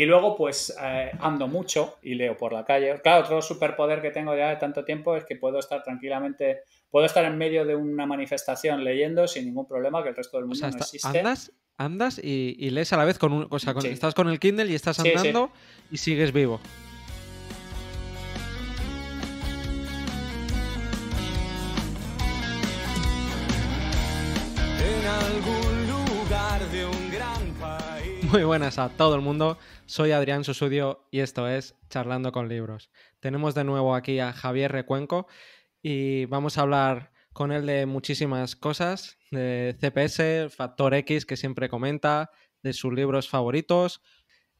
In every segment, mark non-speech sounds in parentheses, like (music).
Y luego, pues eh, ando mucho y leo por la calle. Claro, otro superpoder que tengo ya de tanto tiempo es que puedo estar tranquilamente, puedo estar en medio de una manifestación leyendo sin ningún problema, que el resto del mundo no existe. ¿Andas? Andas y, lees a la vez con un. O sea, estás con el Kindle y estás andando y sigues vivo. Muy buenas a todo el mundo, soy Adrián Susudio y esto es Charlando con Libros. Tenemos de nuevo aquí a Javier Recuenco y vamos a hablar con él de muchísimas cosas, de CPS, Factor X que siempre comenta, de sus libros favoritos.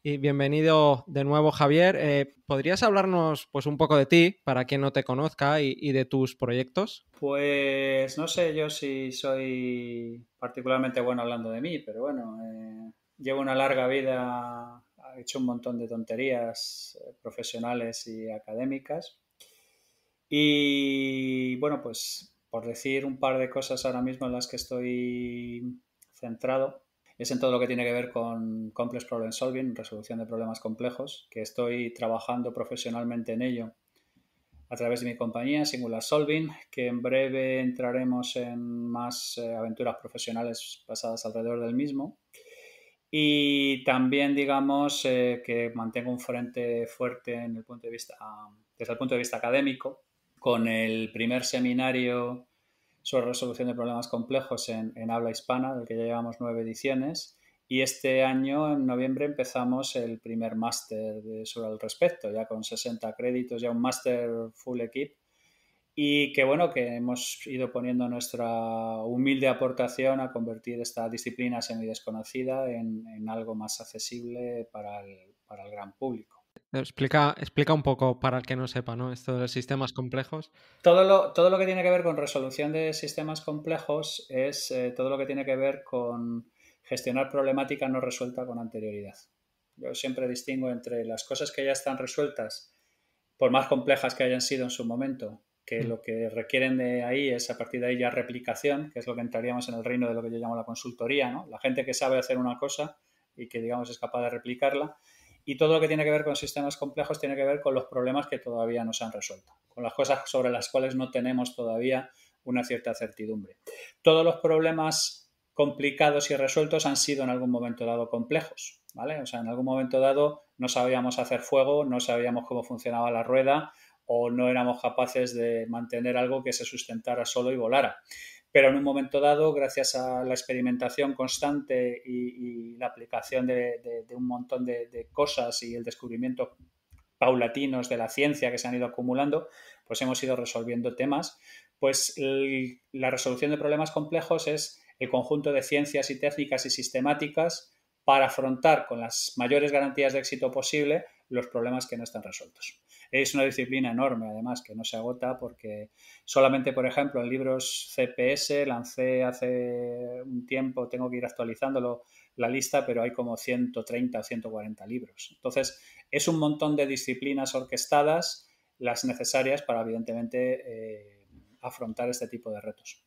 Y bienvenido de nuevo Javier. Eh, ¿Podrías hablarnos pues un poco de ti para quien no te conozca y, de tus proyectos? Pues no sé yo si soy particularmente bueno hablando de mí, pero bueno, eh, llevo una larga vida, he hecho un montón de tonterías eh, profesionales y académicas. Y bueno, pues por decir un par de cosas ahora mismo en las que estoy centrado, es en todo lo que tiene que ver con Complex Problem Solving, resolución de problemas complejos, que estoy trabajando profesionalmente en ello a través de mi compañía Singular Solving, que en breve entraremos en más eh, aventuras profesionales basadas alrededor del mismo y también digamos eh, que mantengo un frente fuerte en el punto de vista, desde el punto de vista académico con el primer seminario sobre resolución de problemas complejos en, en habla hispana, del que ya llevamos nueve ediciones, y este año, en noviembre, empezamos el primer máster sobre el respecto, ya con 60 créditos, ya un máster full equip y que bueno, que hemos ido poniendo nuestra humilde aportación a convertir esta disciplina semidesconocida en, en algo más accesible para el, gran público. Explica, explica un poco para el que no sepa, Esto de sistemas complejos. Todo lo, todo lo que tiene que ver con resolución de sistemas complejos es eh, todo lo que tiene que ver con gestionar problemática no resuelta con anterioridad. Yo siempre distingo entre las cosas que ya están resueltas, por más complejas que hayan sido en su momento, que mm. lo que requieren de ahí es a partir de ahí ya replicación, que es lo que entraríamos en el reino de lo que yo llamo la consultoría, ¿no? La gente que sabe hacer una cosa y que, digamos, es capaz de replicarla. Y todo lo que tiene que ver con sistemas complejos tiene que ver con los problemas que todavía no se han resuelto, con las cosas sobre las cuales no tenemos todavía una cierta certidumbre. Todos los problemas complicados y resueltos han sido en algún momento dado complejos, ¿vale? O sea, en algún momento dado no sabíamos hacer fuego, no sabíamos cómo funcionaba la rueda, o no éramos capaces de mantener algo que se sustentara solo y volara. Pero en un momento dado, gracias a la experimentación constante y, la aplicación de, un montón de, cosas y el descubrimiento paulatinos de la ciencia que se han ido acumulando, pues hemos ido resolviendo temas. Pues la resolución de problemas complejos es el conjunto de ciencias y técnicas y sistemáticas para afrontar con las mayores garantías de éxito posible los problemas que no están resueltos. Es una disciplina enorme, además, que no se agota porque solamente, por ejemplo, en libros CPS lancé hace un tiempo, tengo que ir actualizándolo la lista, pero hay como 130 o 140 libros. Entonces, es un montón de disciplinas orquestadas, las necesarias para, evidentemente, eh, afrontar este tipo de retos.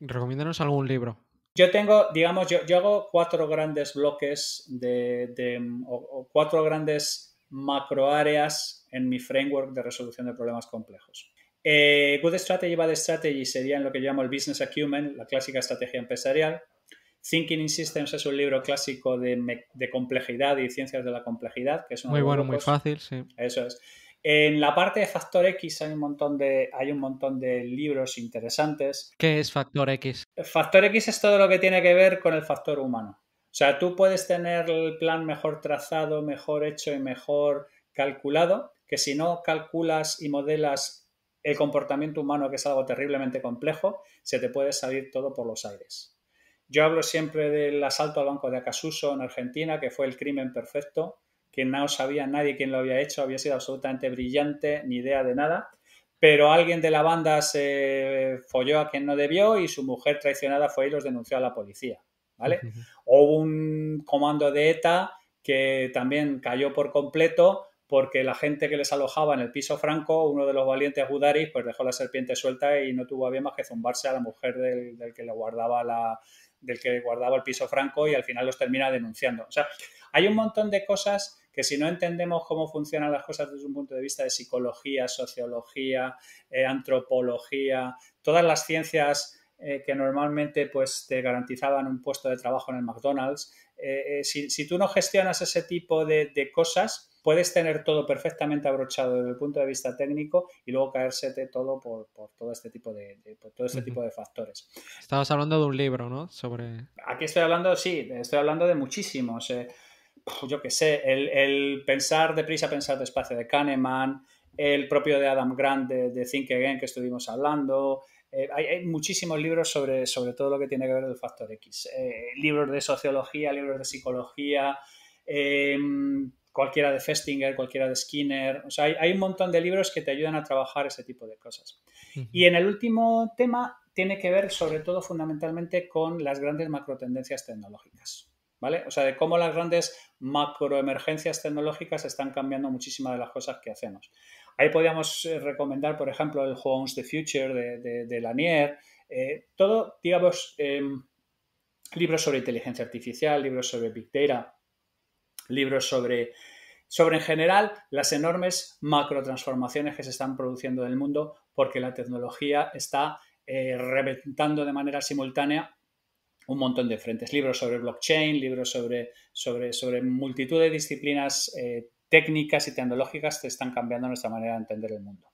Recomiéndanos algún libro. Yo tengo, digamos, yo, hago cuatro grandes bloques de, o cuatro grandes macro áreas en mi framework de resolución de problemas complejos. Eh, good Strategy, Bad Strategy en lo que llamo el business acumen, la clásica estrategia empresarial. Thinking in Systems es un libro clásico de, complejidad y ciencias de la complejidad, que es muy bueno, muy fácil, sí. Eso es. En la parte de Factor X hay un montón de, hay un montón de libros interesantes. ¿Qué es Factor X? Factor X es todo lo que tiene que ver con el factor humano. O sea, tú puedes tener el plan mejor trazado, mejor hecho y mejor calculado, que si no calculas y modelas el comportamiento humano, que es algo terriblemente complejo, se te puede salir todo por los aires. Yo hablo siempre del asalto al banco de Acasuso en Argentina, que fue el crimen perfecto, que no sabía nadie quién lo había hecho, había sido absolutamente brillante, ni idea de nada, pero alguien de la banda se folló a quien no debió y su mujer traicionada fue y los denunció a la policía. ¿vale? Hubo un comando de ETA que también cayó por completo porque la gente que les alojaba en el piso franco, uno de los valientes Gudaris, pues dejó la serpiente suelta y no tuvo a bien más que zumbarse a la mujer del, que le guardaba el piso franco y al final los termina denunciando. O sea, hay un montón de cosas que si no entendemos cómo funcionan las cosas desde un punto de vista de psicología, sociología, eh, antropología, todas las ciencias eh, que normalmente pues, te garantizaban un puesto de trabajo en el McDonald's. Eh, eh, si, tú no gestionas ese tipo de, cosas, puedes tener todo perfectamente abrochado desde el punto de vista técnico y luego caérsete todo por, todo este tipo de, todo este tipo de factores. Estabas hablando de un libro, ¿no? Sobre. Aquí estoy hablando, sí, estoy hablando de muchísimos. yo que sé, el, el, pensar deprisa, pensar despacio de Kahneman, el propio de Adam Grant de, de Think Again que estuvimos hablando, eh, hay, muchísimos libros sobre, todo lo que tiene que ver el factor X. Eh, libros de sociología, libros de psicología, em, cualquiera de Festinger, cualquiera de Skinner. O sea, hay, un montón de libros que te ayudan a trabajar ese tipo de cosas. Y en el último tema tiene que ver sobre todo fundamentalmente con las grandes macro macrotendencias tecnológicas. ¿Vale? O sea, de cómo las grandes macroemergencias tecnológicas están cambiando muchísimas de las cosas que hacemos. Ahí podríamos eh, recomendar, por ejemplo, el homes the Future de, Lanier. Eh, todo, digamos, em, libros sobre inteligencia artificial, libros sobre Big Data, libros sobre, sobre en general las enormes macrotransformaciones que se están produciendo en el mundo porque la tecnología está eh, reventando de manera simultánea un montón de frentes. Libros sobre blockchain, libros sobre, sobre, sobre multitud de disciplinas técnicas y tecnológicas que están cambiando nuestra manera de entender el mundo.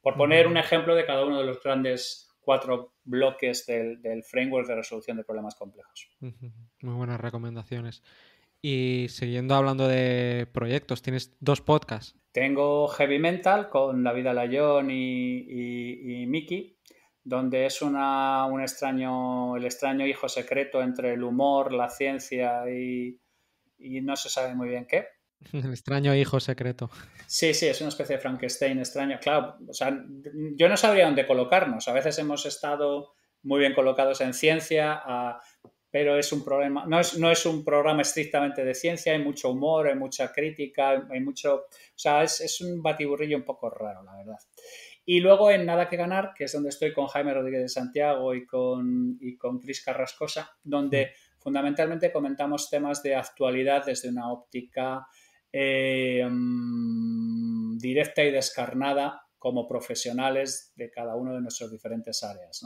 Por poner un ejemplo de cada uno de los grandes cuatro bloques del, framework de resolución de problemas complejos. Muy buenas recomendaciones. Y siguiendo hablando de proyectos, tienes dos podcasts. Tengo Heavy Mental con David Alayón y, Miki, donde es un extraño, el extraño hijo secreto entre el humor, la ciencia y no se sabe muy bien qué. El extraño hijo secreto. Sí, sí, es una especie de Frankenstein extraño. Claro, o sea, yo no sabría dónde colocarnos. A veces hemos estado muy bien colocados en ciencia, ah, pero es un problema. No es, no es un programa estrictamente de ciencia, hay mucho humor, hay mucha crítica, hay mucho. O sea, es, es un batiburrillo un poco raro, la verdad. Y luego en Nada que Ganar, que es donde estoy con Jaime Rodríguez de Santiago y con, y con Cris Carrascosa, donde mm. fundamentalmente comentamos temas de actualidad desde una óptica eh, mm, directa y descarnada como profesionales de cada uno de nuestras diferentes áreas.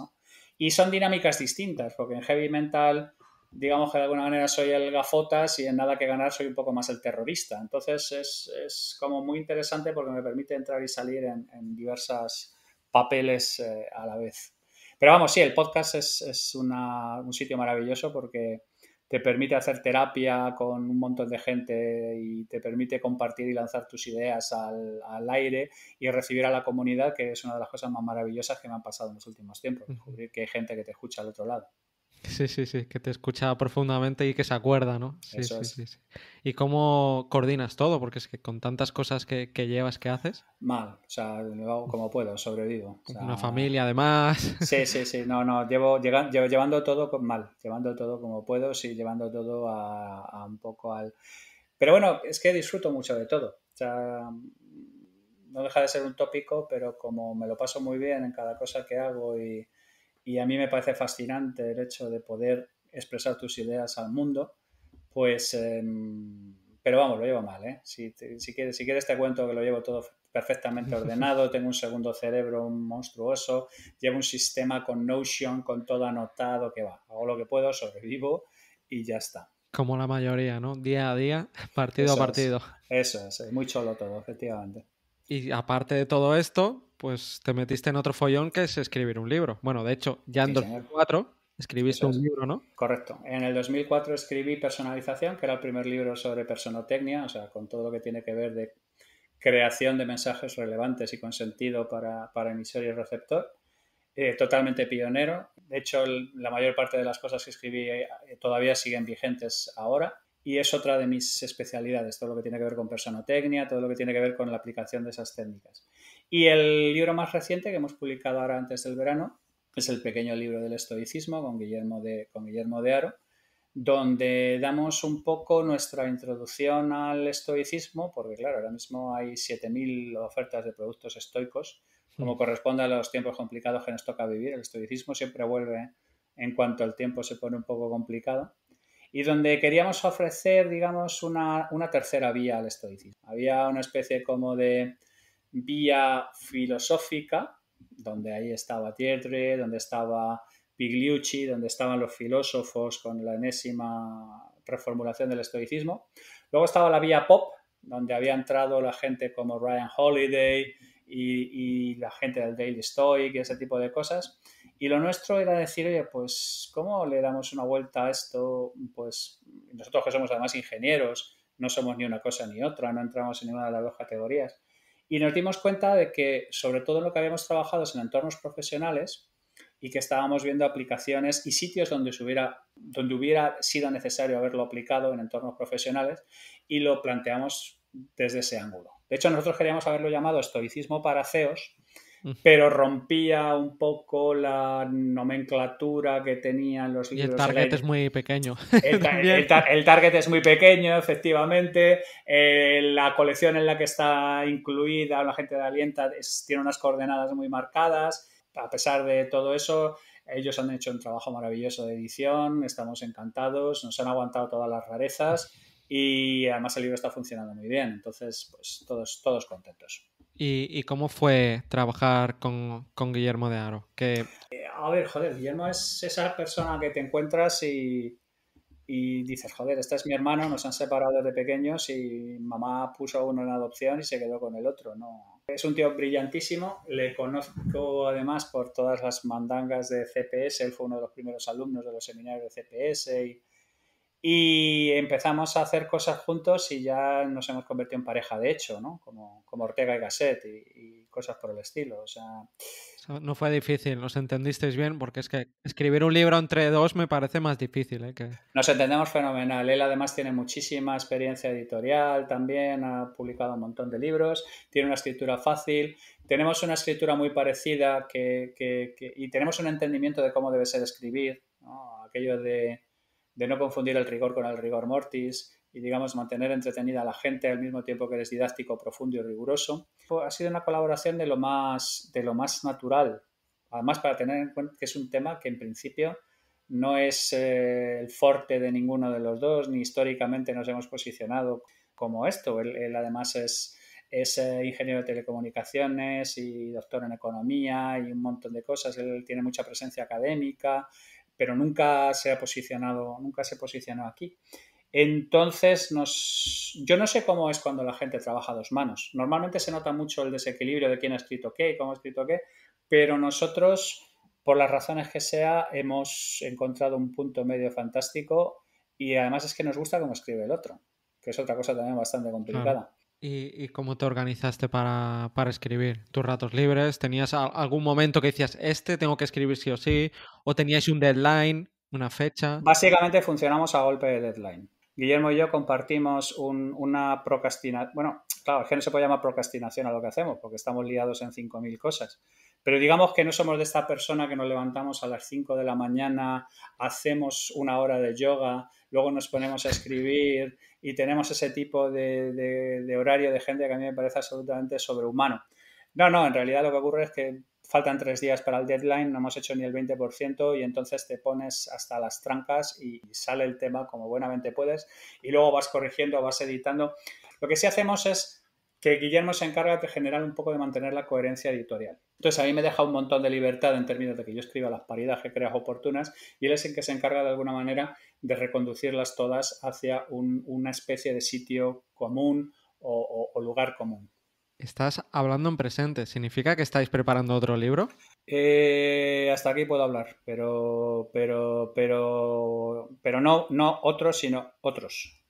Y son dinámicas distintas, porque en heavy mental, digamos que de alguna manera soy el gafotas y en nada que ganar soy un poco más el terrorista. Entonces es, como muy interesante porque me permite entrar y salir en, diversos papeles eh, a la vez. Pero vamos, sí, el podcast es, un sitio maravilloso porque te permite hacer terapia con un montón de gente y te permite compartir y lanzar tus ideas al, al, aire y recibir a la comunidad, que es una de las cosas más maravillosas que me han pasado en los últimos tiempos, descubrir que hay gente que te escucha al otro lado. Sí, sí, sí, que te escucha profundamente y que se acuerda, ¿no? Sí, sí, sí, ¿Y cómo coordinas todo? Porque es que con tantas cosas que, llevas, que haces? Mal, o sea, lo hago como puedo, sobrevivo. Una familia además. (laughs) Sí, sí, sí, no, no, llevo, llevando todo mal, llevando todo como puedo, sí, llevando todo a, un poco al... Pero bueno, es que disfruto mucho de todo. O sea, no deja de ser un tópico, pero como me lo paso muy bien en cada cosa que hago y y a mí me parece fascinante el hecho de poder expresar tus ideas al mundo, pues, em, pero vamos, lo llevo mal, ¿eh? Si, quieres, si te cuento que lo llevo todo perfectamente ordenado, (laughs) tengo un segundo cerebro monstruoso, llevo un sistema con Notion, con todo anotado, que va, hago lo que puedo, sobrevivo y ya está. Como la mayoría, ¿no? Día a día, (laughs) partido a partido. eso es, es muy cholo todo, efectivamente. Y aparte de todo esto, pues te metiste en otro follón que es escribir un libro. Bueno, de hecho, ya en 2004 escribiste un libro, ¿no? Correcto. En el 2004 escribí Personalización, que era el primer libro sobre personotecnia, o sea, con todo lo que tiene que ver de creación de mensajes relevantes y con sentido para, para emisor y receptor. Eh, totalmente pionero. De hecho, la mayor parte de las cosas que escribí eh, todavía siguen vigentes ahora y es otra de mis especialidades, todo lo que tiene que ver con personotecnia, todo lo que tiene que ver con la aplicación de esas técnicas. Y el libro más reciente que hemos publicado ahora antes del verano es el pequeño libro del estoicismo con Guillermo de, con Guillermo de Aro, donde damos un poco nuestra introducción al estoicismo, porque claro, ahora mismo hay 7.000 ofertas de productos estoicos, como mm. corresponde a los tiempos complicados que nos toca vivir, el estoicismo siempre vuelve en cuanto el tiempo se pone un poco complicado, y donde queríamos ofrecer, digamos, una, una tercera vía al estoicismo. Había una especie como de vía filosófica, donde ahí estaba Tietre, donde estaba Pigliucci, donde estaban los filósofos con la enésima reformulación del estoicismo. Luego estaba la vía pop, donde había entrado la gente como Ryan Holiday y, y la gente del Daily Stoic y ese tipo de cosas. Y lo nuestro era decir, oye, pues, ¿cómo le damos una vuelta a esto? Pues nosotros que somos además ingenieros, no somos ni una cosa ni otra, no entramos en ninguna de las dos categorías. Y nos dimos cuenta de que, sobre todo lo que habíamos trabajado es en entornos profesionales y que estábamos viendo aplicaciones y sitios donde, hubiera, donde hubiera sido necesario haberlo aplicado en entornos profesionales y lo planteamos desde ese ángulo. De hecho, nosotros queríamos haberlo llamado estoicismo para CEOs, pero rompía un poco la nomenclatura que tenían los libros. Y el target es muy pequeño. (laughs) El, target es muy pequeño, efectivamente. Eh, la colección en la que está incluida la gente de Alienta tiene unas coordenadas muy marcadas. A pesar de todo eso, ellos han hecho un trabajo maravilloso de edición, estamos encantados, nos han aguantado todas las rarezas y además el libro está funcionando muy bien. Entonces, pues todos, todos contentos. ¿Y, cómo fue trabajar con, Guillermo de Aro? Que... Eh, a ver, joder, Guillermo es esa persona que te encuentras y, y, dices, joder, este es mi hermano, nos han separado desde pequeños y mamá puso a uno en adopción y se quedó con el otro. No. Es un tío brillantísimo, le conozco además por todas las mandangas de CPS, él fue uno de los primeros alumnos de los seminarios de CPS y y empezamos a hacer cosas juntos y ya nos hemos convertido en pareja, de hecho, ¿no? Como, como Ortega y Gasset y, cosas por el estilo. O sea... No fue difícil, nos entendisteis bien, porque es que escribir un libro entre dos me parece más difícil. ¿eh? Que... Nos entendemos fenomenal. Él además tiene muchísima experiencia editorial, también ha publicado un montón de libros, tiene una escritura fácil, tenemos una escritura muy parecida que, que, y tenemos un entendimiento de cómo debe ser escribir, ¿no? aquello de de no confundir el rigor con el rigor mortis y, digamos, mantener entretenida a la gente al mismo tiempo que eres didáctico, profundo y riguroso. Ha sido una colaboración de lo más, de lo más natural, además para tener en cuenta que es un tema que en principio no es eh, el forte de ninguno de los dos, ni históricamente nos hemos posicionado como esto. Él, además es, eh, ingeniero de telecomunicaciones y doctor en economía y un montón de cosas. Él tiene mucha presencia académica pero nunca se ha posicionado, nunca se posicionó aquí. Entonces, nos, yo no sé cómo es cuando la gente trabaja dos manos. Normalmente se nota mucho el desequilibrio de quién ha escrito qué y cómo ha escrito qué, pero nosotros, por las razones que sea, hemos encontrado un punto medio fantástico y además es que nos gusta cómo escribe el otro, que es otra cosa también bastante complicada. ¿Y, cómo te organizaste para, escribir tus ratos libres? ¿Tenías algún momento que decías, este tengo que escribir sí o sí? ¿O teníais un deadline, una fecha? Básicamente funcionamos a golpe de deadline. Guillermo y yo compartimos una procrastinación. Bueno, claro, es que no se puede llamar procrastinación a lo que hacemos, porque estamos liados en 5.000 cosas. Pero digamos que no somos de esta persona que nos levantamos a las 5 de la mañana, hacemos una hora de yoga, luego nos ponemos a escribir y tenemos ese tipo de, horario de gente que a mí me parece absolutamente sobrehumano. No, no, en realidad lo que ocurre es que faltan tres días para el deadline, no hemos hecho ni el 20% y entonces te pones hasta las trancas y sale el tema como buenamente puedes y luego vas corrigiendo, vas editando. Lo que sí hacemos es que Guillermo se encarga de generar un poco de mantener la coherencia editorial. Entonces, a mí me deja un montón de libertad en términos de que yo escriba las paridades que creas oportunas y él es el que se encarga de alguna manera de reconducirlas todas hacia una especie de sitio común o, lugar común. Estás hablando en presente, ¿significa que estáis preparando otro libro? Eh, hasta aquí puedo hablar, pero, pero, pero, pero no, no otros, sino otros.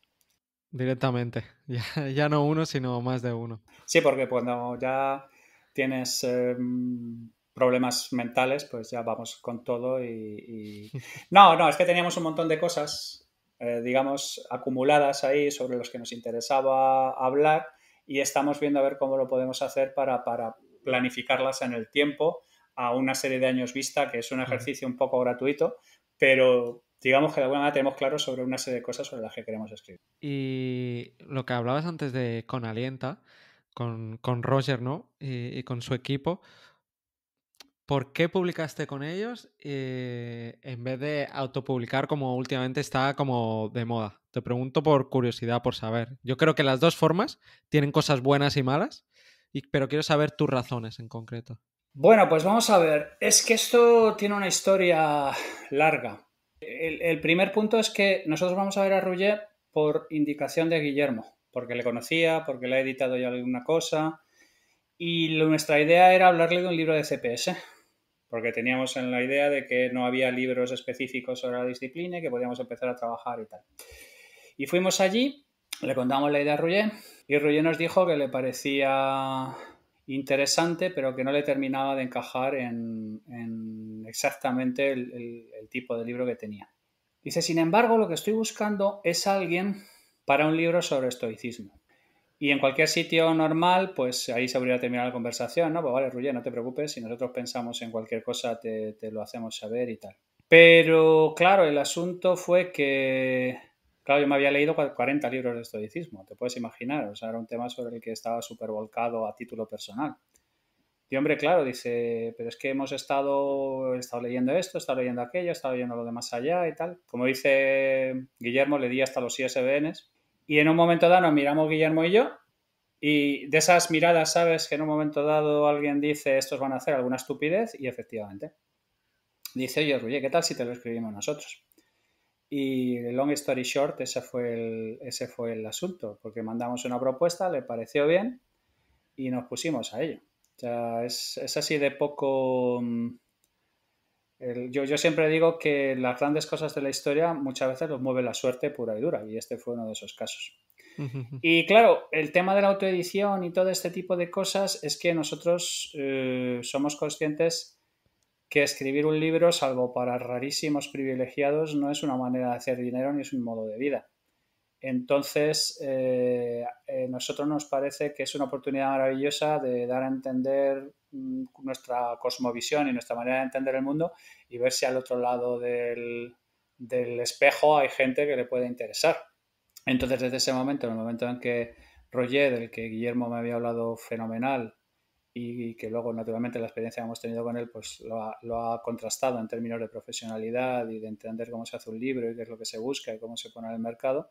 Directamente, (laughs) ya, ya no uno, sino más de uno. Sí, porque cuando ya tienes em, problemas mentales, pues ya vamos con todo y, (laughs) No, no, es que teníamos un montón de cosas, eh, digamos, acumuladas ahí sobre los que nos interesaba hablar y estamos viendo a ver cómo lo podemos hacer para, planificarlas en el tiempo a una serie de años vista, que es un ejercicio un poco gratuito, pero digamos que de alguna manera tenemos claro sobre una serie de cosas sobre las que queremos escribir. Y lo que hablabas antes de Con Alienta, con, Roger, ¿no? Y, con su equipo. ¿Por qué publicaste con ellos eh, en vez de autopublicar como últimamente está como de moda? Te pregunto por curiosidad, por saber. Yo creo que las dos formas tienen cosas buenas y malas, pero quiero saber tus razones en concreto. Bueno, pues vamos a ver. Es que esto tiene una historia larga. El, primer punto es que nosotros vamos a ver a Ruller por indicación de Guillermo porque le conocía, porque le ha editado ya alguna cosa. Y nuestra idea era hablarle de un libro de CPS, porque teníamos en la idea de que no había libros específicos sobre la disciplina y que podíamos empezar a trabajar y tal. Y fuimos allí, le contamos la idea a Ruyer y Ruyer nos dijo que le parecía interesante, pero que no le terminaba de encajar en, exactamente el tipo de libro que tenía. Dice, sin embargo, lo que estoy buscando es alguien para un libro sobre estoicismo. Y en cualquier sitio normal, pues ahí se habría terminado la conversación, ¿no? Pues vale, Ruye, no te preocupes, si nosotros pensamos en cualquier cosa te, lo hacemos saber y tal. Pero claro, el asunto fue que, claro, yo me había leído 40 libros de estoicismo, te puedes imaginar, o sea, era un tema sobre el que estaba súper volcado a título personal. Y hombre, claro, dice, pero es que hemos estado, leyendo esto, he estado leyendo aquello, he estado leyendo lo de más allá y tal. Como dice Guillermo, le di hasta los ISBNs y en un momento dado nos miramos Guillermo y yo, y de esas miradas sabes que en un momento dado alguien dice estos van a hacer alguna estupidez, y efectivamente. Dice, oye, ¿qué tal si te lo escribimos nosotros? Y long story short, ese fue, el, ese fue el asunto, porque mandamos una propuesta, le pareció bien y nos pusimos a ello. O sea, es, es así de poco mm, yo, siempre digo que las grandes cosas de la historia muchas veces los mueve la suerte pura y dura, y este fue uno de esos casos. Y claro, el tema de la autoedición y todo este tipo de cosas es que nosotros eh, somos conscientes que escribir un libro, salvo para rarísimos privilegiados, no es una manera de hacer dinero ni es un modo de vida. Entonces, eh, eh, nosotros nos parece que es una oportunidad maravillosa de dar a entender Mm, nuestra cosmovisión y nuestra manera de entender el mundo y ver si al otro lado del, espejo hay gente que le puede interesar. Entonces, desde ese momento, en el momento en que Roger, del que Guillermo me había hablado fenomenal y que luego, naturalmente, la experiencia que hemos tenido con él, pues lo ha, contrastado en términos de profesionalidad y de entender cómo se hace un libro y qué es lo que se busca y cómo se pone en el mercado,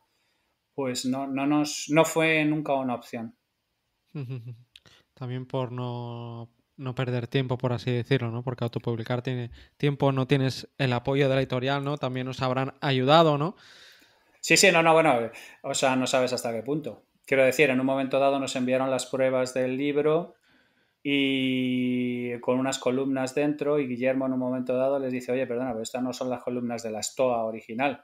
pues no, no, nos, no fue nunca una opción. (laughs) También por no no perder tiempo, por así decirlo, ¿no? Porque autopublicar tiene tiempo, no tienes el apoyo de la editorial, ¿no? También nos habrán ayudado, ¿no? Sí, sí, no, no, bueno, o sea, no sabes hasta qué punto. Quiero decir, en un momento dado nos enviaron las pruebas del libro y con unas columnas dentro y Guillermo en un momento dado les dice, oye, perdona, pero estas no son las columnas de la STOA original.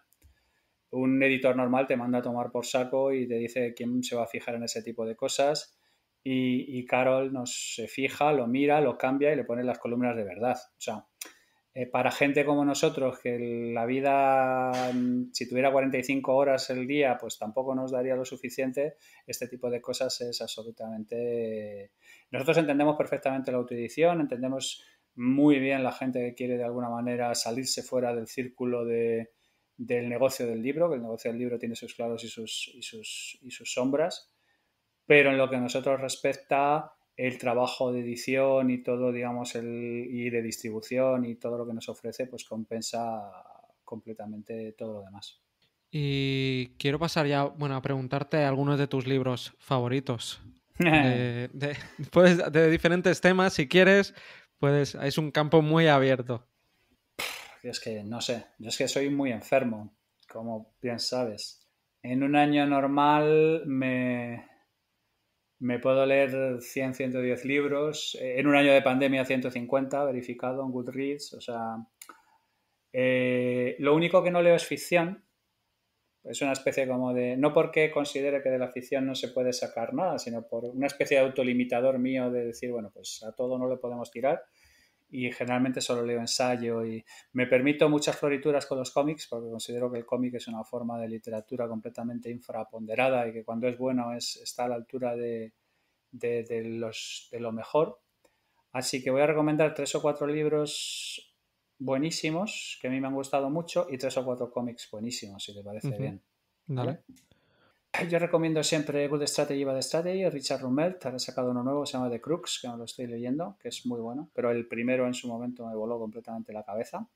Un editor normal te manda a tomar por saco y te dice quién se va a fijar en ese tipo de cosas y, Carol nos se fija, lo mira, lo cambia y le pone las columnas de verdad. O sea, eh, para gente como nosotros, que la vida, mm, si tuviera 45 horas el día, pues tampoco nos daría lo suficiente, este tipo de cosas es absolutamente... Nosotros entendemos perfectamente la autoedición, entendemos muy bien la gente que quiere de alguna manera salirse fuera del círculo del negocio del libro, que el negocio del libro tiene sus claros y sus sombras, pero en lo que a nosotros respecta, el trabajo de edición y todo, digamos, el, y de distribución y todo lo que nos ofrece, pues compensa completamente todo lo demás. Y quiero pasar ya, bueno, a preguntarte algunos de tus libros favoritos. de, (laughs) de, diferentes temas, si quieres, pues es un campo muy abierto. Yo es que no sé, yo es que soy muy enfermo, como bien sabes. En un año normal me, me puedo leer 100, 110 libros. Eh, en un año de pandemia, 150 verificado en Goodreads. O sea, eh, lo único que no leo es ficción. Es una especie como de. No porque considere que de la ficción no se puede sacar nada, sino por una especie de autolimitador mío de decir, bueno, pues a todo no le podemos tirar y generalmente solo leo ensayo y me permito muchas florituras con los cómics porque considero que el cómic es una forma de literatura completamente infraponderada y que cuando es bueno es, está a la altura de, los, de lo mejor. Así que voy a recomendar tres o cuatro libros buenísimos que a mí me han gustado mucho y tres o cuatro cómics buenísimos, si te parece bien. ¿Vale? Yo recomiendo siempre Good Strategy, Bad Strategy, Richard Rumelt ahora ha sacado uno nuevo, se llama The Crux, que no lo estoy leyendo, que es muy bueno, pero el primero en su momento me voló completamente la cabeza.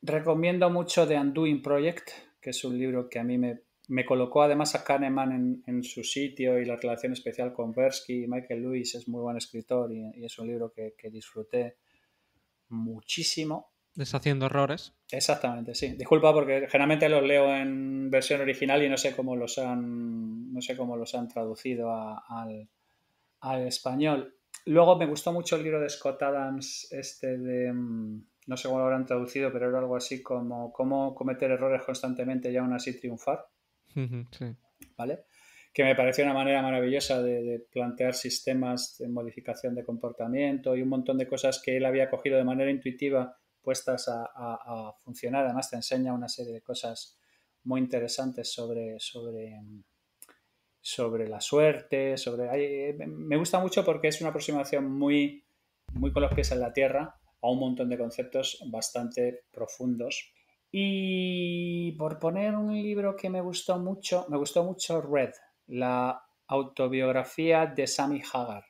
Recomiendo mucho The Undoing Project, que es un libro que a mí me, colocó además a Kahneman en, su sitio y la relación especial con Bersky. Michael Lewis es muy buen escritor y, es un libro que disfruté muchísimo deshaciendo errores. Exactamente, sí. Disculpa porque generalmente los leo en versión original y no sé cómo los han, no sé cómo los han traducido al, español. Luego me gustó mucho el libro de Scott Adams, este de, mm, no sé cómo lo habrán traducido, pero era algo así como cómo cometer errores constantemente y aún así triunfar. ¿Vale? Que me pareció una manera maravillosa de plantear sistemas de modificación de comportamiento y un montón de cosas que él había cogido de manera intuitiva puestas a, funcionar. Además te enseña una serie de cosas muy interesantes sobre, sobre, sobre la suerte, sobre... Eh, me gusta mucho porque es una aproximación muy, muy con los pies en la tierra a un montón de conceptos bastante profundos. Y por poner un libro que me gustó mucho, me gustó mucho Red, la autobiografía de Sammy Hagar,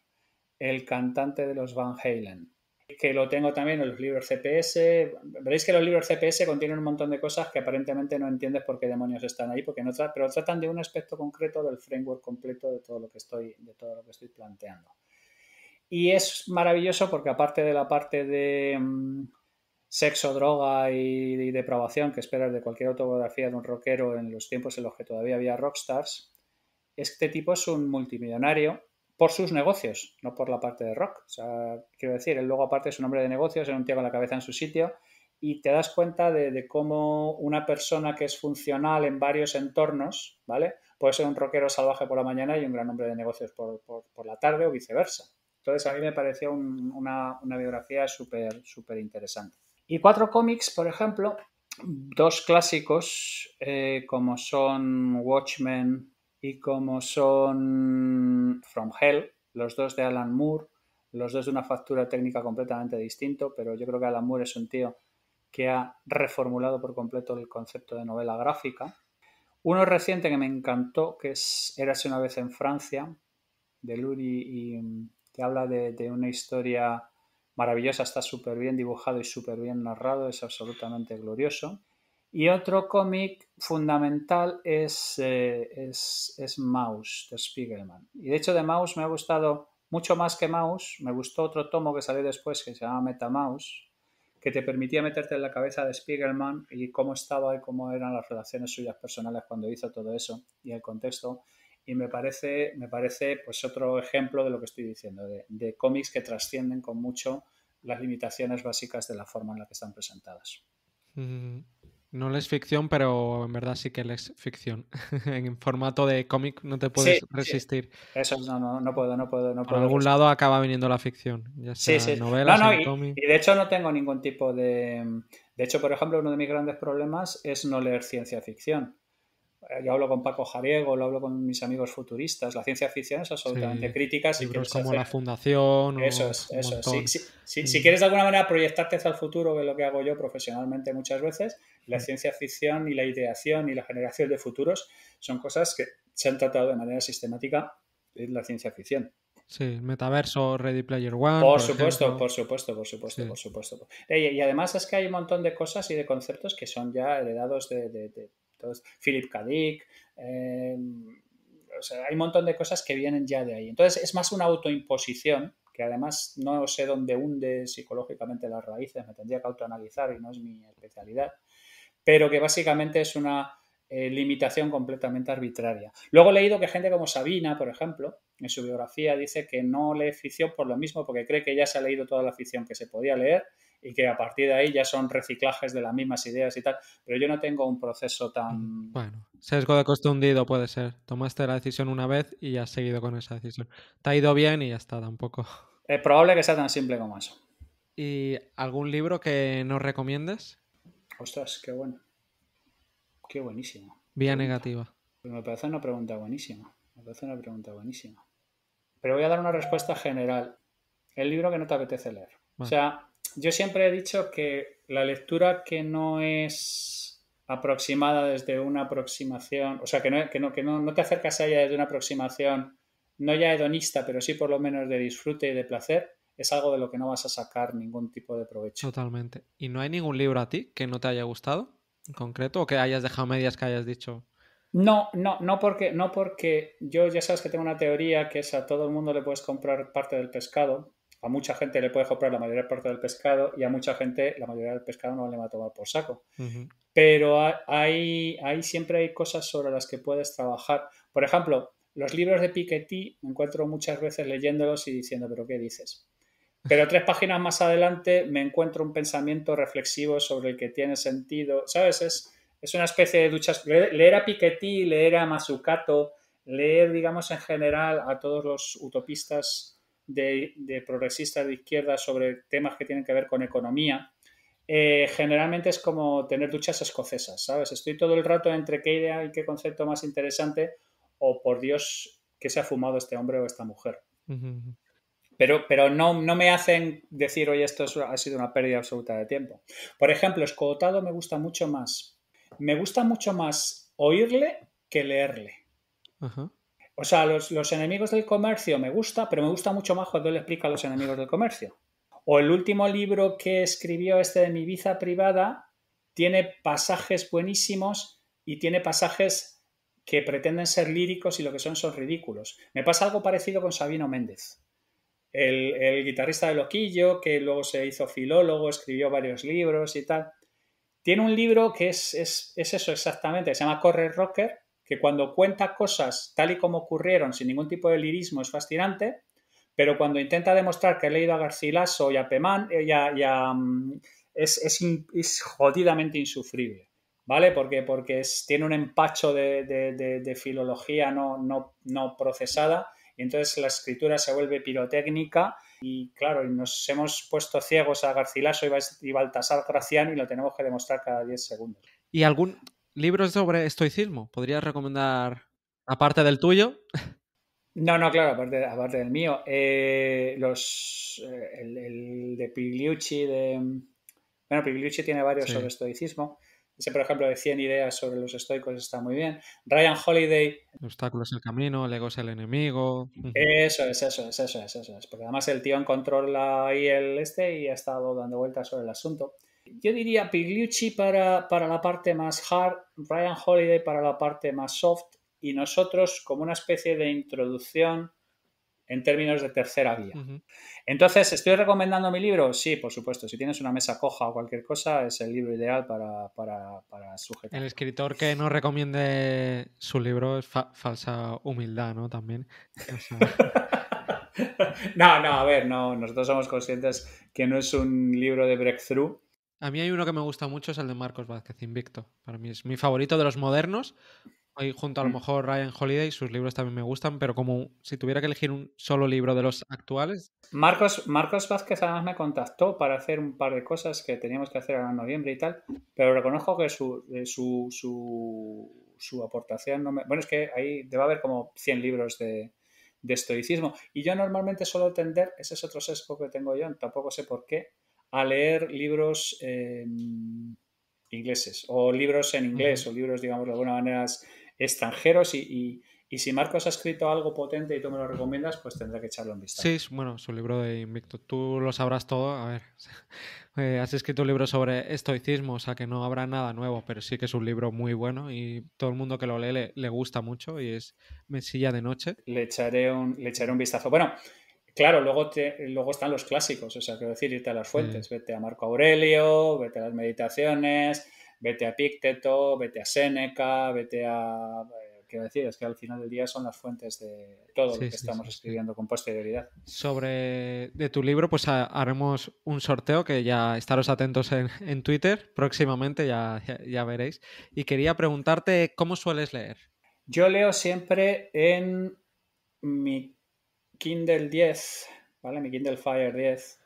el cantante de los Van Halen que lo tengo también en los libros CPS. Veréis que los libros CPS contienen un montón de cosas que aparentemente no entiendes por qué demonios están ahí, porque no pero tratan de un aspecto concreto del framework completo de todo lo que estoy, de todo lo que estoy planteando. Y es maravilloso porque aparte de la parte de mm, sexo, droga y, y, depravación que esperas de cualquier autobiografía de un rockero en los tiempos en los que todavía había rockstars, este tipo es un multimillonario por sus negocios, no por la parte de rock. O sea, quiero decir, él luego aparte es un hombre de negocios, era un tío con la cabeza en su sitio y te das cuenta de, cómo una persona que es funcional en varios entornos, ¿vale? Puede ser un rockero salvaje por la mañana y un gran hombre de negocios por, la tarde o viceversa. Entonces a mí me pareció una, biografía súper, súper interesante. Y cuatro cómics, por ejemplo, dos clásicos eh, como son Watchmen y como son From Hell, los dos de Alan Moore, los dos de una factura técnica completamente distinto, pero yo creo que Alan Moore es un tío que ha reformulado por completo el concepto de novela gráfica. Uno reciente que me encantó, que es Érase una vez en Francia, de Luri, y que habla de una historia maravillosa, está súper bien dibujado y súper bien narrado, es absolutamente glorioso. Y otro cómic fundamental es, eh, es, es, de Spiegelman. Y de hecho de mouse me ha gustado mucho más que mouse Me gustó otro tomo que salió después que se llama Meta Maus, que te permitía meterte en la cabeza de Spiegelman y cómo estaba y cómo eran las relaciones suyas personales cuando hizo todo eso y el contexto. Y me parece, me parece pues otro ejemplo de lo que estoy diciendo, de, cómics que trascienden con mucho las limitaciones básicas de la forma en la que están presentadas. Mm. No lees ficción, pero en verdad sí que lees ficción. (laughs) en formato de cómic no te puedes resistir. Eso no, no, puedo, no puedo, Por algún lado acaba viniendo la ficción. Ya sea sí, novelas, y, y de hecho no tengo ningún tipo de. De hecho, por ejemplo, uno de mis grandes problemas es no leer ciencia ficción. Eh, yo hablo con Paco Jariego, lo hablo con mis amigos futuristas. La ciencia ficción es absolutamente crítica. libros como La Fundación. Eso es, eso es. si mm. quieres de alguna manera proyectarte hacia el futuro, que es lo que hago yo profesionalmente muchas veces, la ciencia ficción y la ideación y la generación de futuros son cosas que se han tratado de manera sistemática en la ciencia ficción. Sí, metaverso, Ready Player One. Por, supuesto, por supuesto, por supuesto, por supuesto. Y, además es que hay un montón de cosas y de conceptos que son ya heredados de, todos. Philip K. Dick. Em, o sea, hay un montón de cosas que vienen ya de ahí. Entonces es más una autoimposición que además no sé dónde hunde psicológicamente las raíces, me tendría que autoanalizar y no es mi especialidad pero que básicamente es una eh, limitación completamente arbitraria. Luego he leído que gente como Sabina, por ejemplo, en su biografía dice que no lee ficción por lo mismo, porque cree que ya se ha leído toda la ficción que se podía leer y que a partir de ahí ya son reciclajes de las mismas ideas y tal. Pero yo no tengo un proceso tan... Mm, bueno, sesgo de coste puede ser. Tomaste la decisión una vez y has seguido con esa decisión. Te ha ido bien y ya está, tampoco. Es probable que sea tan simple como eso. ¿Y algún libro que nos recomiendes? Ostras, qué bueno. Qué buenísimo. Vía negativa. Pues me parece una pregunta buenísima. Me parece una pregunta buenísima. Pero voy a dar una respuesta general. El libro que no te apetece leer. O sea, yo siempre he dicho que la lectura que no es aproximada desde una aproximación, o sea, que no, que no, que no, no te acercas a ella desde una aproximación no ya hedonista, pero sí por lo menos de disfrute y de placer, es algo de lo que no vas a sacar ningún tipo de provecho. Totalmente. ¿Y no hay ningún libro a ti que no te haya gustado en concreto o que hayas dejado medias que hayas dicho? No, no, no porque, no porque yo ya sabes que tengo una teoría que es a todo el mundo le puedes comprar parte del pescado, a mucha gente le puedes comprar la mayoría parte del pescado y a mucha gente la mayoría del pescado no le va a tomar por saco. Pero hay, siempre hay cosas sobre las que puedes trabajar. Por ejemplo, los libros de Piketty me encuentro muchas veces leyéndolos y diciendo, pero ¿qué dices? Pero tres páginas más adelante me encuentro un pensamiento reflexivo sobre el que tiene sentido. ¿Sabes? Es, es una especie de duchas. Leer a Piketty, leer a Mazzucato, leer, digamos, en general a todos los utopistas de, progresistas de izquierda sobre temas que tienen que ver con economía, eh, generalmente es como tener duchas escocesas, ¿sabes? Estoy todo el rato entre qué idea y qué concepto más interesante o por Dios, qué se ha fumado este hombre o esta mujer pero, no, me hacen decir, oye, esto ha sido una pérdida absoluta de tiempo. Por ejemplo, escotado me gusta mucho más. Me gusta mucho más oírle que leerle. O sea, los, los, enemigos del comercio me gusta, pero me gusta mucho más cuando él explica a los enemigos del comercio. O el último libro que escribió este de mi vida privada tiene pasajes buenísimos y tiene pasajes que pretenden ser líricos y lo que son son ridículos. Me pasa algo parecido con Sabino Méndez el, guitarrista de Loquillo, que luego se hizo filólogo, escribió varios libros y tal. Tiene un libro que es, eso exactamente, se llama Corre Rocker, que cuando cuenta cosas tal y como ocurrieron, sin ningún tipo de lirismo, es fascinante, pero cuando intenta demostrar que ha leído a Garcilaso y a Pemán, eh, mm, es, jodidamente insufrible. ¿Vale? Porque, tiene un empacho de, filología no procesada y entonces la escritura se vuelve pirotécnica y claro, nos hemos puesto ciegos a Garcilaso y Baltasar Graciano y lo tenemos que demostrar cada 10 segundos. ¿Y algún libro sobre estoicismo? ¿Podrías recomendar aparte del tuyo? (laughs) No, no, claro, aparte, aparte del mío. Eh, los, eh, el, de Pigliucci, Bueno, Pigliucci tiene varios sobre estoicismo. Ese, por ejemplo, de 100 ideas sobre los estoicos está muy bien. Ryan Holiday. Obstáculos obstáculo el camino, el ego es el enemigo. Eso es, eso es, eso es, eso es. Porque además el tío encontró la ahí el este y ha estado dando vueltas sobre el asunto. Yo diría Pigliucci para, para la parte más hard, Ryan Holiday para la parte más soft y nosotros como una especie de introducción en términos de tercera vía. Entonces, ¿estoy recomendando mi libro? Sí, por supuesto. Si tienes una mesa coja o cualquier cosa, es el libro ideal para, para, sujetar. El escritor que no recomiende su libro es falsa humildad, ¿no? También. (laughs) no, no, a ver, no. Nosotros somos conscientes que no es un libro de breakthrough. A mí hay uno que me gusta mucho, es el de Marcos Vázquez Invicto. Para mí es mi favorito de los modernos, junto a lo mm. mejor Ryan Holiday, sus libros también me gustan, pero como si tuviera que elegir un solo libro de los actuales. Marcos, Marcos Vázquez además me contactó para hacer un par de cosas que teníamos que hacer ahora en noviembre y tal, pero reconozco que su, eh, su, aportación Bueno, es que ahí debe haber como 100 libros de, estoicismo. Y yo normalmente suelo tender, ese es otro sesgo que tengo yo, tampoco sé por qué, a leer libros ingleses o libros en inglés o libros, digamos, de alguna manera extranjeros y, y, si Marcos ha escrito algo potente y tú me lo recomiendas, pues tendré que echarlo en vista. Sí, bueno, su libro de Invicto, tú lo sabrás todo, a ver, (laughs) eh, has escrito un libro sobre estoicismo, o sea que no habrá nada nuevo, pero sí que es un libro muy bueno y todo el mundo que lo lee le, gusta mucho y es Mesilla de Noche. Le echaré un, le echaré un vistazo. Bueno, Claro, luego, te, luego están los clásicos, o sea, quiero decir, irte a las mm. fuentes, vete a Marco Aurelio, vete a las meditaciones, Vete a PicTeto, vete a Seneca, vete a... Eh, decir, es que al final del día son las fuentes de todo lo que estamos escribiendo con posterioridad. Sobre de tu libro, pues haremos un sorteo que ya estaros atentos en, Twitter próximamente, ya, ya, veréis. Y quería preguntarte, ¿cómo sueles leer? Yo leo siempre en mi Kindle 10, ¿vale? Mi Kindle Fire 10.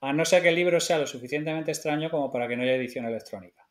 A no ser que el libro sea lo suficientemente extraño como para que no haya edición electrónica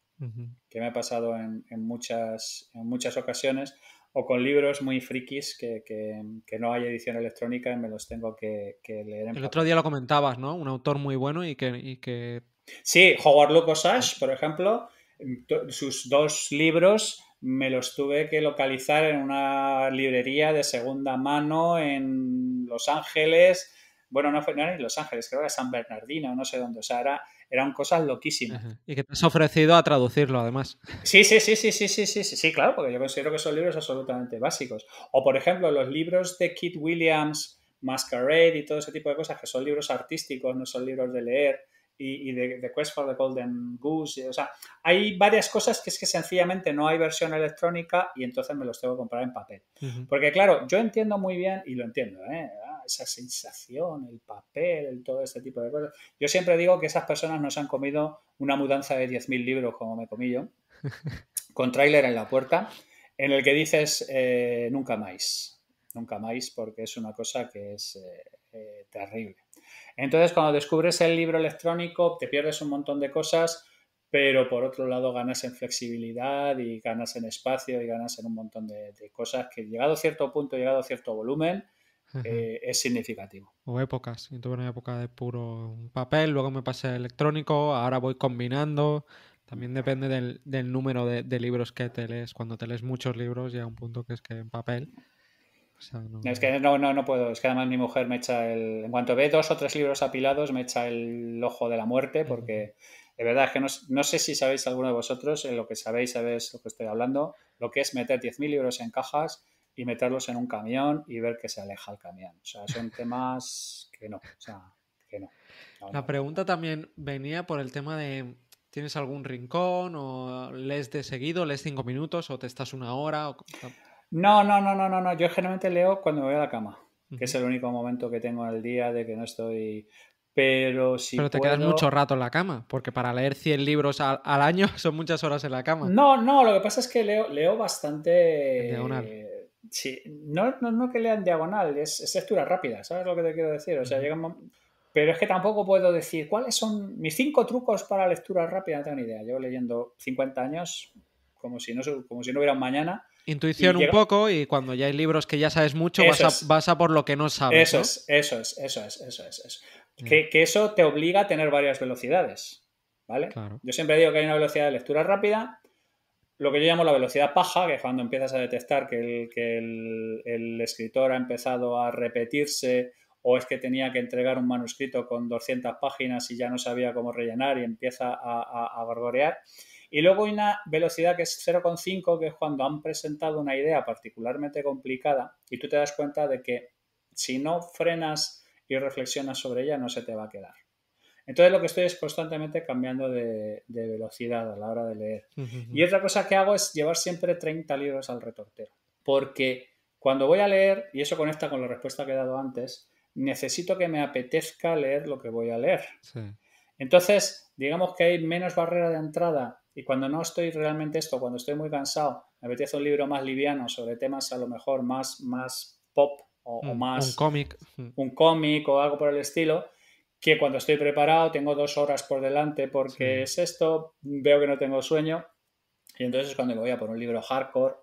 que me ha pasado en, muchas, en muchas ocasiones, o con libros muy frikis que, que, no hay edición electrónica y me los tengo que, leer. El otro día lo comentabas, ¿no? Un autor muy bueno y que... Y que... Sí, Howard Lucas Ash, por ejemplo, mm, sus dos libros me los tuve que localizar en una librería de segunda mano en Los Ángeles. Bueno, no, fue, no era en Los Ángeles, creo que era San Bernardino, no sé dónde. O sea, era eran cosas loquísimas. Y que te has ofrecido a traducirlo, además. Sí, sí, sí, sí, sí, sí, sí, sí, claro, porque yo considero que son libros absolutamente básicos. O, por ejemplo, los libros de Kit Williams, Masquerade y todo ese tipo de cosas, que son libros artísticos, no son libros de leer, y, de, Quest for the Golden Goose. o sea, hay varias cosas que es que sencillamente no hay versión electrónica y entonces me los tengo que comprar en papel. Porque claro, yo entiendo muy bien, y lo entiendo, ¿eh? esa sensación, el papel, todo este tipo de cosas. Yo siempre digo que esas personas nos han comido una mudanza de 10.000 libros, como me comí yo, (laughs) con tráiler en la puerta, en el que dices eh, nunca más, nunca más, porque es una cosa que es eh, eh, terrible. Entonces, cuando descubres el libro electrónico, te pierdes un montón de cosas, pero por otro lado ganas en flexibilidad y ganas en espacio y ganas en un montón de, de cosas que llegado a cierto punto, llegado a cierto volumen, eh, es significativo. O épocas. Yo tuve una época de puro papel, luego me pasé a electrónico, ahora voy combinando. También depende del, número de, libros que te lees. Cuando te lees muchos libros llega un punto que es que en papel... no... Es que no, puedo. Es que además mi mujer me echa el... En cuanto ve dos o tres libros apilados, me echa el ojo de la muerte porque... De verdad, que no, sé si sabéis alguno de vosotros, en lo que sabéis, sabéis lo que estoy hablando, lo que es meter 10.000 libros en cajas y meterlos en un camión y ver que se aleja el camión. O sea, son temas que no, o sea, que no. La, pregunta también venía por el tema de ¿tienes algún rincón o lees de seguido, lees cinco minutos o te estás una hora? No, no, no, no, no, Yo generalmente leo cuando me voy a la cama, que es el único momento que tengo al día de que no estoy... Pero si Pero te quedas mucho rato en la cama, porque para leer 100 libros al, año (laughs) son muchas horas en la cama. No, no, lo que pasa es que leo, leo bastante... Sí, no, no, que lean diagonal, es, lectura rápida, ¿sabes lo que te quiero decir? O sea, llega Pero es que tampoco puedo decir cuáles son mis cinco trucos para lectura rápida, no tengo ni idea. Llevo leyendo 50 años como si no, como si no hubiera un mañana. Intuición un poco y cuando ya hay libros que ya sabes mucho, vas a, por lo que no sabes. Eso es, eso es, eso es, eso es. Mm. Que, eso te obliga a tener varias velocidades, ¿vale? Yo siempre digo que hay una velocidad de lectura rápida, lo que yo llamo la velocidad paja, que es cuando empiezas a detectar que el, escritor ha empezado a repetirse o es que tenía que entregar un manuscrito con 200 páginas y ya no sabía cómo rellenar y empieza a, a, Y luego hay una velocidad que es 0,5, que es cuando han presentado una idea particularmente complicada y tú te das cuenta de que si no frenas y reflexionas sobre ella, no se te va a quedar. Entonces lo que estoy es constantemente cambiando de, velocidad a la hora de leer. Y otra cosa que hago es llevar siempre 30 libros al retortero, porque cuando voy a leer, y eso conecta con la respuesta que he dado antes, necesito que me apetezca leer lo que voy a leer. Sí. Entonces, digamos que hay menos barrera de entrada y cuando no estoy realmente esto, cuando estoy muy cansado, me apetece un libro más liviano sobre temas a lo mejor más, más pop o, o más... Un cómic. Un cómic o algo por el estilo que cuando estoy preparado tengo dos horas por delante porque es esto, veo que no tengo sueño y entonces es cuando me voy a por un libro hardcore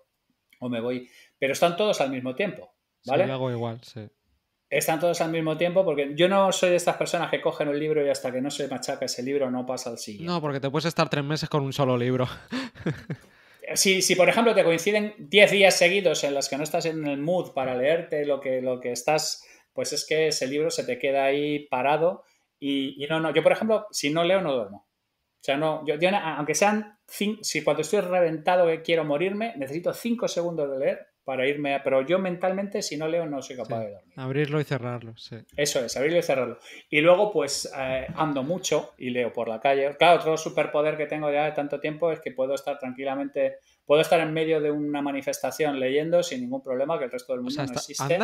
o me voy, pero están todos al mismo tiempo, ¿vale? Sí, lo hago igual, sí. Están todos al mismo tiempo porque yo no soy de estas personas que cogen un libro y hasta que no se machaca ese libro no pasa al siguiente. No, porque te puedes estar tres meses con un solo libro. (laughs) Si, por ejemplo te coinciden diez días seguidos en los que no estás en el mood para leerte lo que, lo que estás pues es que ese libro se te queda ahí parado y, no, no, yo por ejemplo, si no leo, no duermo. O sea, no, yo, aunque sean, si cuando estoy reventado que quiero morirme, necesito cinco segundos de leer para irme, a, pero yo mentalmente si no leo no soy capaz de dormir. Abrirlo y cerrarlo, sí. Eso es, abrirlo y cerrarlo. Y luego pues eh, ando mucho y leo por la calle. Claro, otro superpoder que tengo ya de tanto tiempo es que puedo estar tranquilamente puedo estar en medio de una manifestación leyendo sin ningún problema, que el resto del mundo no existe.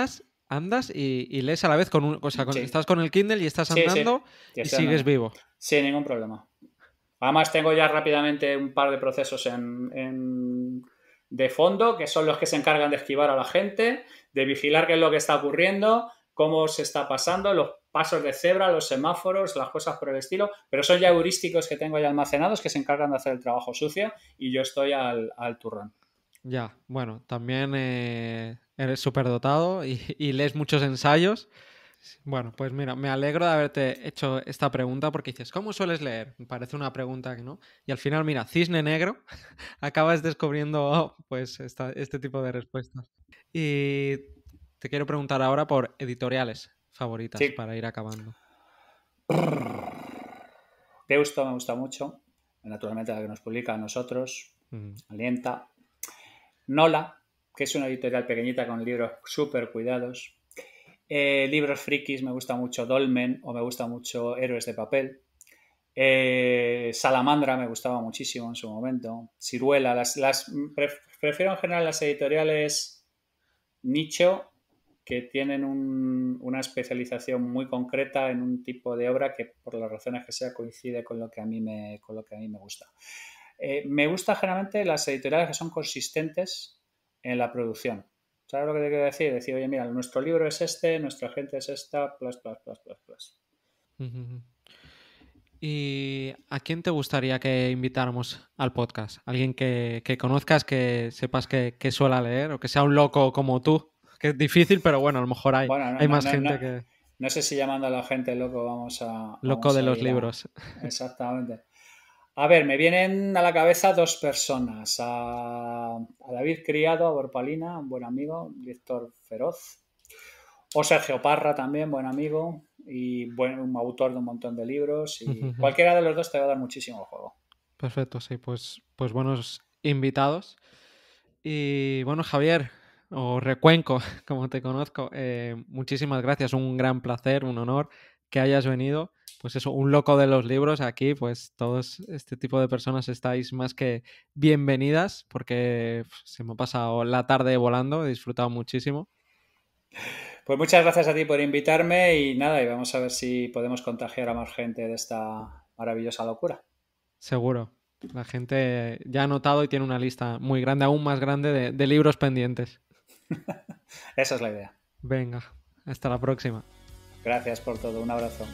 Andas, y, lees a la vez con un. O sea, estás con el Kindle y estás andando y sigues vivo. Sin ningún problema. Además, tengo ya rápidamente un par de procesos en, de fondo, que son los que se encargan de esquivar a la gente, de vigilar qué es lo que está ocurriendo, cómo se está pasando, los pasos de cebra, los semáforos, las cosas por el estilo, pero son ya heurísticos que tengo ya almacenados que se encargan de hacer el trabajo sucio y yo estoy al, turrán. turrón. Ya, bueno, también eh, eres súper dotado y, lees muchos ensayos. Bueno, pues mira, me alegro de haberte hecho esta pregunta porque dices, ¿cómo sueles leer? Me parece una pregunta que no. Y al final, mira, cisne negro, (laughs) acabas descubriendo pues este tipo de respuestas. Y te quiero preguntar ahora por editoriales favoritas para ir acabando? Deusto me gusta mucho, naturalmente la que nos publica a nosotros, Alienta. Nola, que es una editorial pequeñita con libros súper cuidados. Eh, libros frikis, me gusta mucho Dolmen o me gusta mucho Héroes de Papel. Eh, Salamandra me gustaba muchísimo en su momento. Ciruela, prefiero en general las editoriales nicho que tienen una especialización muy concreta en un tipo de obra que por las razones que sea coincide con lo que a mí me, a mí me gusta. Eh, me gusta generalmente las editoriales que son consistentes en la producción. ¿Sabes lo que te quiero decir? Decir, oye, mira, nuestro libro es este, nuestra gente es esta, plus, plus, plus, plus, plus. ¿Y a quién te gustaría que invitáramos al podcast? ¿Alguien que, conozcas, que sepas que, que suela leer o que sea un loco como tú? que es difícil, pero bueno, a lo mejor hay, hay más gente que... No sé si llamando a la gente loco vamos a... Loco de los libros. (laughs) Exactamente. A ver, me vienen a la cabeza dos personas. A, David Criado, a Borpalina, un buen amigo, director feroz. O Sergio Parra también, buen amigo y buen un autor de un montón de libros. Y cualquiera de los dos te va a dar muchísimo juego. Perfecto, sí, pues, pues buenos invitados. Y bueno, Javier, o Recuenco, (laughs) como te conozco, eh, muchísimas gracias, un gran placer, un honor que hayas venido. Pues eso, un loco de los libros aquí, pues todos este tipo de personas estáis más que bienvenidas porque pues, se me ha pasado la tarde volando, he disfrutado muchísimo. Pues muchas gracias a ti por invitarme y nada, y vamos a ver si podemos contagiar a más gente de esta maravillosa locura. Seguro. La gente ya ha notado y tiene una lista muy grande, aún más grande, de libros pendientes. (laughs) Esa es la idea. Venga, hasta la próxima. Gracias por todo, un abrazo.